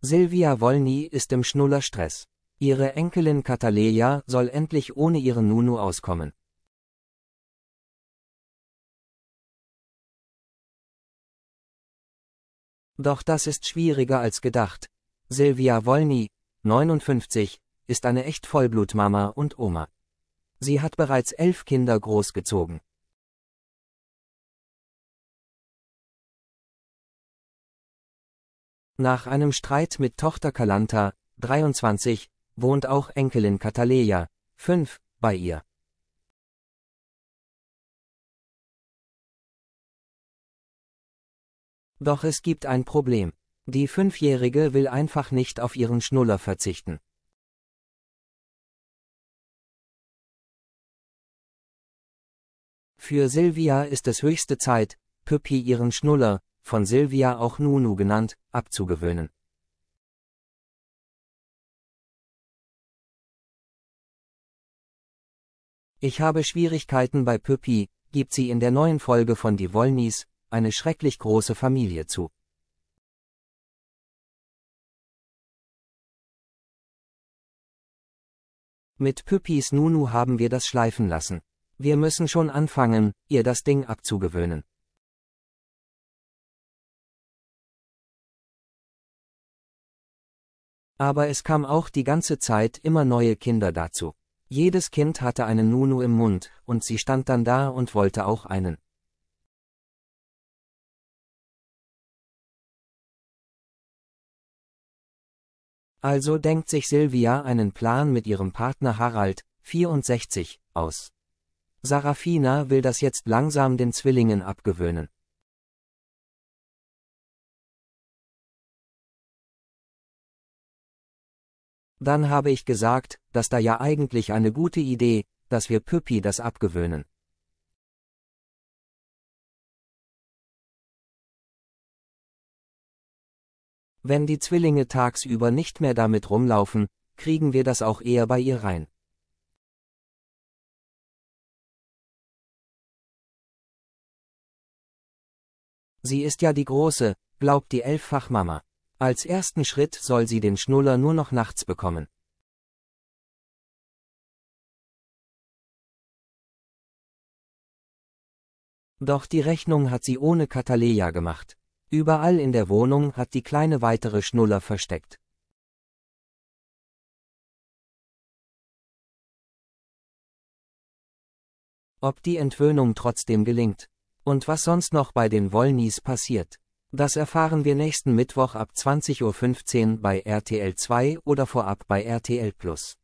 Silvia Wolny ist im Schnullerstress. Ihre Enkelin Kataleja soll endlich ohne ihren Nunu auskommen. Doch das ist schwieriger als gedacht. Silvia Wolny, 59, ist eine echt Vollblutmama und Oma. Sie hat bereits elf Kinder großgezogen. Nach einem Streit mit Tochter Kalanta, 23, wohnt auch Enkelin Kataleja, 5, bei ihr. Doch es gibt ein Problem. Die Fünfjährige will einfach nicht auf ihren Schnuller verzichten. Für Silvia ist es höchste Zeit, Püppi ihren Schnuller, von Silvia auch Nunu genannt, abzugewöhnen. Ich habe Schwierigkeiten bei Püppi, gibt sie in der neuen Folge von Die Wollnies, eine schrecklich große Familie zu. Mit Püppis Nunu haben wir das schleifen lassen. Wir müssen schon anfangen, ihr das Ding abzugewöhnen. Aber es kam auch die ganze Zeit immer neue Kinder dazu. Jedes Kind hatte einen Nunu im Mund, und sie stand dann da und wollte auch einen. Also denkt sich Silvia einen Plan mit ihrem Partner Harald, 64, aus. Sarafina will das jetzt langsam den Zwillingen abgewöhnen. Dann habe ich gesagt, dass da ja eigentlich eine gute Idee, dass wir Püppi das abgewöhnen. Wenn die Zwillinge tagsüber nicht mehr damit rumlaufen, kriegen wir das auch eher bei ihr rein. Sie ist ja die Große, glaubt die Elffachmama. Als ersten Schritt soll sie den Schnuller nur noch nachts bekommen. Doch die Rechnung hat sie ohne Kataleja gemacht. Überall in der Wohnung hat die Kleine weitere Schnuller versteckt. Ob die Entwöhnung trotzdem gelingt. Und was sonst noch bei den Wollnies passiert. Das erfahren wir nächsten Mittwoch ab 20.15 Uhr bei RTL 2 oder vorab bei RTL Plus.